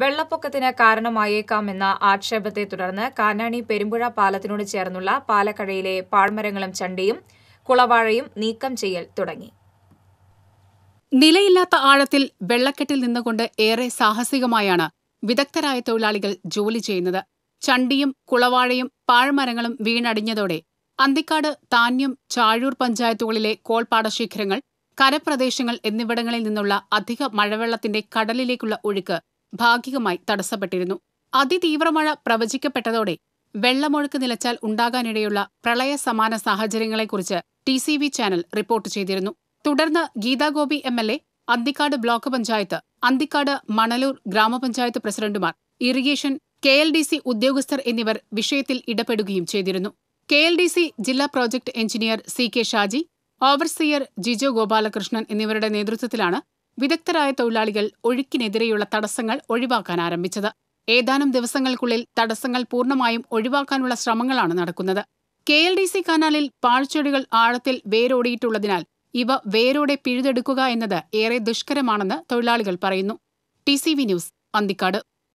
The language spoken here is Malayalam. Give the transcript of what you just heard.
വെള്ളപ്പൊക്കത്തിന് കാരണമായേക്കാമെന്ന ആക്ഷേപത്തെ തുടർന്ന് കാനാണി പെരുമ്പുഴ പാലത്തിനോട് ചേർന്നുള്ള പാലക്കഴയിലെ പാഴ്മരങ്ങളും ചണ്ടിയും കുളവാഴയും നീക്കം ചെയ്യൽ തുടങ്ങി നിലയില്ലാത്ത ആഴത്തിൽ വെള്ളക്കെട്ടിൽ നിന്നുകൊണ്ട് ഏറെ സാഹസികമായാണ് വിദഗ്ധരായ തൊഴിലാളികൾ ജോലി ചെയ്യുന്നത് ചണ്ടിയും കുളവാഴയും പാഴ്മരങ്ങളും വീണടിഞ്ഞതോടെ അന്തിക്കാട് താന്യം ചാഴൂർ പഞ്ചായത്തുകളിലെ കോൾപ്പാട ശിഖരങ്ങൾ കരപ്രദേശങ്ങൾ എന്നിവിടങ്ങളിൽ നിന്നുള്ള അധിക മഴവെള്ളത്തിന്റെ കടലിലേക്കുള്ള ഒഴുക്ക് ഭാഗികമായി തടസ്സപ്പെട്ടിരുന്നു അതിതീവ്ര മഴ പ്രവചിക്കപ്പെട്ടതോടെ വെള്ളമൊഴുക്ക് നിലച്ചാൽ ഉണ്ടാകാനിടയുള്ള പ്രളയ സമാന സാഹചര്യങ്ങളെക്കുറിച്ച് T C V channel report ചെയ്തിരുന്നു തുടർന്ന് Geetha Gopi M L A Anthikad block panchayat Anthikad Manalur ഗ്രാമപഞ്ചായത്ത് പ്രസിഡന്റുമാർ irrigation K L D C ഉദ്യോഗസ്ഥർ എന്നിവർ വിഷയത്തിൽ ഇടപെടുകയും ചെയ്തിരുന്നു കെ എൽ ഡി സി ജില്ലാ project engineer C K Shaji overseer Jijo Gopalakrishnan എന്നിവരുടെ നേതൃത്വത്തിലാണ് വിദഗ്ധരായ തൊഴിലാളികൾ ഒഴുക്കിനെതിരെയുള്ള തടസ്സങ്ങൾ ഒഴിവാക്കാൻ ആരംഭിച്ചത് ഏതാനും ദിവസങ്ങൾക്കുള്ളിൽ തടസ്സങ്ങൾ പൂർണ്ണമായും ഒഴിവാക്കാനുള്ള ശ്രമങ്ങളാണ് നടക്കുന്നത് കെ എൽ ഡി സി കനാലിൽ പാഴ്ചെടികൾ ആഴത്തിൽ വേരോടിയിട്ടുള്ളതിനാൽ ഇവ വേരോടെ പിഴുതെടുക്കുക എന്നത് ഏറെ ദുഷ്കരമാണെന്ന് തൊഴിലാളികൾ പറയുന്നു T C V news Anthikad